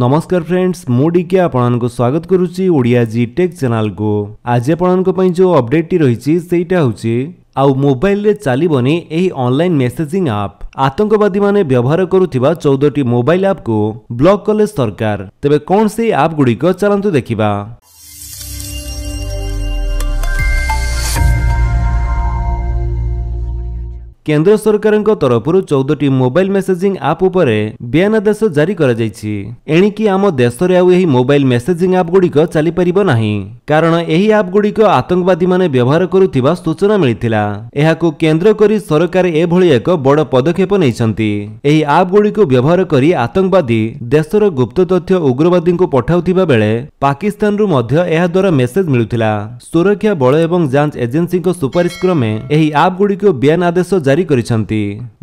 नमस्कार फ्रेंड्स मुडिके आपण को स्वागत करुच्ची ओडिया जी टेक् चेल को आज आपण जो अपडेटी रही हूँ आउ मोबाइल चलोनि अनलाइन मेसेजिंग आप आतंकवादी मैंने व्यवहार करुवा चौदह मोबाइल आप को ब्लक कले सरकार तेरे कौन से आप गुड़िक चलां देखा কেন্দ্র সরকারଙ୍କ তরফରୁ চৌদটি ମୋବାଇଲ ମେସେଜିଂ ଆପ୍ ଉପରେ ବିୟାନାଦେଶ ଜାରି କରାଯାଇଛି ଏଣିକି ଆମ ଦେଶରେ ଆଉ ଏହି ମୋବାଇଲ ମେସେଜିଂ ଆପ୍ ଗୁଡ଼ିକ ଚାଲିପାରିବ ନାହିଁ କାରଣ ଏହି ଆପ୍ ଗୁଡ଼ିକ ଆତଙ୍କବାଦୀମାନେ ବ୍ୟବହାର କରୁଥିବା ସୂଚନା ମିଳିଥିଲା ଏହାକୁ କେନ୍ଦ୍ର କରି ସରକାର ଏଭଳି ଏକ ବଡ଼ ପଦକ୍ଷେପ ନେଇଛନ୍ତି ଏହି ଆପ୍ ଗୁଡ଼ିକୁ ବ୍ୟବହାର କରି ଆତଙ୍କବାଦୀ ଦେଶର ଗୁପ୍ତ ତଥ୍ୟ ଉଗ୍ରବାଦୀଙ୍କୁ ପଠାଉଥିବା ବେଳେ ପାକିସ୍ତାନରୁ ମଧ୍ୟ ଏହାଦ୍ୱାରା ମେସେଜ ମିଳୁଥିଲା ସୁରକ୍ଷା ବଳ ଏବଂ ଯାଞ୍ଚ ଏଜେନ୍ସିଙ୍କ ସୁପାରିଶ କ୍ରମେ ଏହି ଆପ୍ ଗୁଡ଼ିକୁ ବିୟାନ ଆଦେଶ ଜାରି ଜାରି କରିଛନ୍ତି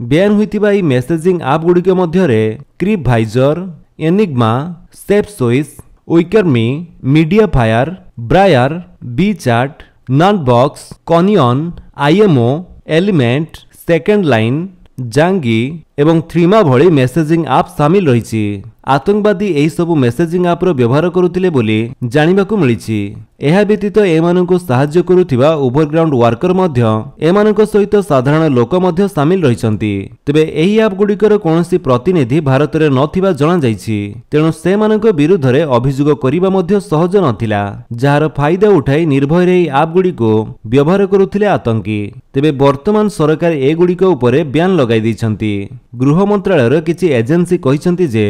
ବ୍ୟାନ୍ ହୋଇଥିବା ଏହି ମେସେଜିଂ ଆପ୍ ଗୁଡ଼ିକ ମଧ୍ୟରେ Crypviser Enigma Safeswiss Wickrme Mediafire Briar BChat Nandbox Conion IMO Element second line Zangi ଏବଂ ଥ୍ରିମା ଭଳି ମେସେଜିଂ ଆପ୍ ସାମିଲ ରହିଛି ଆତଙ୍କବାଦୀ ଏହିସବୁ ମେସେଜିଂ ଆପ୍ର ବ୍ୟବହାର କରୁଥିଲେ ବୋଲି ଜାଣିବାକୁ ମିଳିଛି ଏହା ବ୍ୟତୀତ ଏମାନଙ୍କୁ ସାହାଯ୍ୟ କରୁଥିବା ଓଭରଗ୍ରାଉଣ୍ଡ ୱାର୍କର ମଧ୍ୟ ଏମାନଙ୍କ ସହିତ ସାଧାରଣ ଲୋକ ମଧ୍ୟ ସାମିଲ ରହିଛନ୍ତି ତେବେ ଏହି ଆପ୍ଗୁଡ଼ିକର କୌଣସି ପ୍ରତିନିଧି ଭାରତରେ ନଥିବା ଜଣାଯାଇଛି ତେଣୁ ସେମାନଙ୍କ ବିରୁଦ୍ଧରେ ଅଭିଯୋଗ କରିବା ମଧ୍ୟ ସହଜ ନଥିଲା ଯାହାର ଫାଇଦା ଉଠାଇ ନିର୍ଭୟରେ ଏହି ଆପ୍ଗୁଡ଼ିକୁ ବ୍ୟବହାର କରୁଥିଲେ ଆତଙ୍କୀ ତେବେ ବର୍ତ୍ତମାନ ସରକାର ଏଗୁଡ଼ିକ ଉପରେ ବ୍ୟାନ୍ ଲଗାଇ ଦେଇଛନ୍ତି ଗୃହ ମନ୍ତ୍ରାଳୟର କିଛି ଏଜେନ୍ସି କହିଛନ୍ତି ଯେ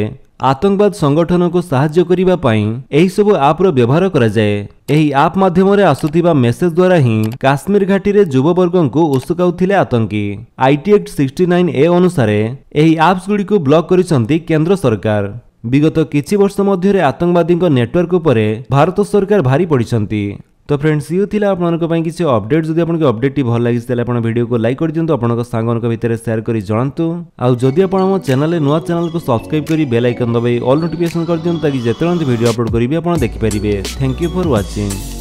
ଆତଙ୍କବାଦ ସଂଗଠନକୁ ସାହାଯ୍ୟ କରିବା ପାଇଁ ଏହିସବୁ ଆପ୍ର ବ୍ୟବହାର କରାଯାଏ ଏହି ଆପ୍ ମାଧ୍ୟମରେ ଆସୁଥିବା ମେସେଜ ଦ୍ୱାରା ହିଁ କାଶ୍ମୀର ଘାଟିରେ ଯୁବବର୍ଗଙ୍କୁ ଉସୁକାଉଥିଲେ ଆତଙ୍କୀ IT act sixty nine A ଅନୁସାରେ ଏହି ଆପ୍ସଗୁଡ଼ିକୁ ବ୍ଲକ୍ କରିଛନ୍ତି କେନ୍ଦ୍ର ସରକାର ବିଗତ କିଛି ବର୍ଷ ମଧ୍ୟରେ ଆତଙ୍କବାଦୀଙ୍କ ନେଟୱାର୍କ ଉପରେ ଭାରତ ସରକାର ଭାରି ପଡ଼ିଛନ୍ତି তো ফ্রেন্ডস ইয়ে লা আপনার কিছু অপডেট যদি আপনার অপডেটটি ভাল লাগি তাহলে আপনার ভিডিও লাইক করে দিও আপনার সাংমান ভিতরে সেয়ার করে জনাতু আদি আপনার আমার চ্যানেলে নয় চ্যানেল সবসক্রাইব করে বেল আইকন দবাই অল নোটিফিকেসন করে দিও তাকি যেতে ভিডিও আপলোড করবি আপনার দেখিপারে থ্যাংক ইউ ফর ওয়াচিং